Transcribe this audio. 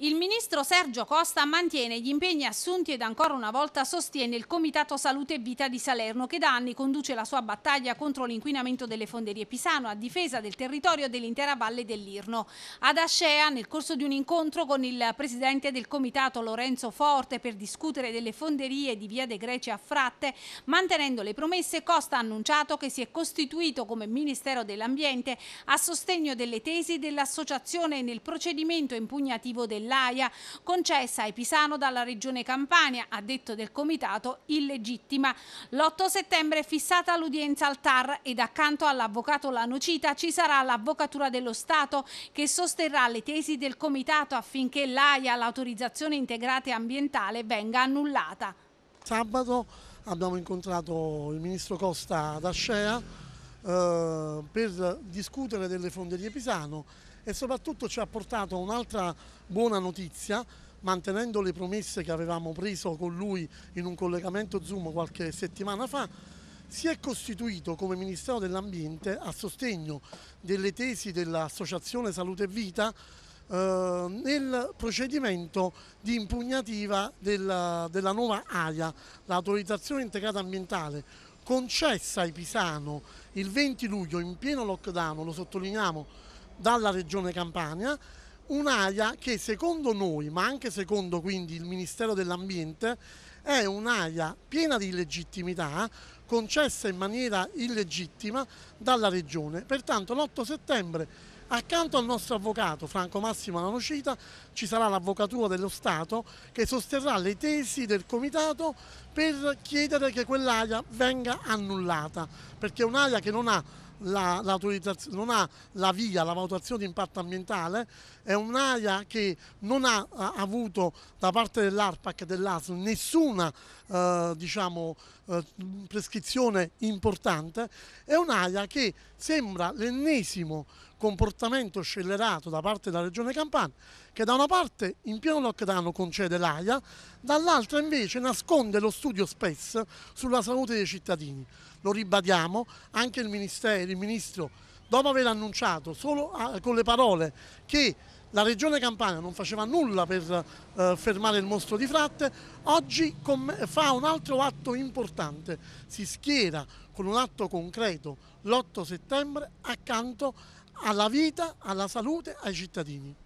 Il ministro Sergio Costa mantiene gli impegni assunti ed ancora una volta sostiene il Comitato Salute e Vita di Salerno che da anni conduce la sua battaglia contro l'inquinamento delle fonderie Pisano a difesa del territorio dell'intera valle dell'Irno. Ad Ascea, nel corso di un incontro con il presidente del Comitato Lorenzo Forte per discutere delle fonderie di Via De Greci a Fratte, mantenendo le promesse Costa ha annunciato che si è costituito come Ministero dell'Ambiente a sostegno delle tesi dell'associazione nel procedimento impugnativo del dell'AIA, concessa ai Pisano dalla Regione Campania, a detto del Comitato, illegittima. L'8 settembre è fissata l'udienza al TAR ed accanto all'avvocato Lanocita ci sarà l'Avvocatura dello Stato che sosterrà le tesi del Comitato affinché l'AIA, l'autorizzazione integrata e ambientale, venga annullata. Sabato abbiamo incontrato il ministro Costa d'Ascea eh, per discutere delle fonderie Pisano e soprattutto ci ha portato a un'altra buona notizia mantenendo le promesse che avevamo preso con lui in un collegamento Zoom qualche settimana fa, si è costituito come Ministero dell'Ambiente a sostegno delle tesi dell'Associazione Salute e Vita eh, nel procedimento di impugnativa della, della nuova AIA, l'autorizzazione integrata ambientale, concessa ai Pisano il 20 luglio in pieno lockdown, lo sottolineiamo, dalla regione Campania, un'area che secondo noi, ma anche secondo quindi il Ministero dell'Ambiente, è un'area piena di illegittimità, concessa in maniera illegittima dalla regione. Pertanto l'8 settembre Accanto al nostro avvocato Franco Massimo Lanocita ci sarà l'avvocatura dello Stato che sosterrà le tesi del comitato per chiedere che quell'AIA venga annullata, perché è un'AIA che non ha la, non ha la via, la valutazione di impatto ambientale, è un'AIA che non ha, ha, avuto da parte dell'ARPAC e dell'ASL nessuna eh, diciamo, eh, prescrizione importante, è un'AIA che sembra l'ennesimo comportamento scellerato da parte della Regione Campania che da una parte in pieno lockdown concede l'AIA, dall'altra invece nasconde lo studio SPES sulla salute dei cittadini. Lo ribadiamo, anche il, Ministero, il Ministro, dopo aver annunciato solo ah, con le parole che la regione Campania non faceva nulla per eh, fermare il mostro di Fratte, oggi fa un altro atto importante, si schiera con un atto concreto l'8 settembre accanto alla vita, alla salute, ai cittadini.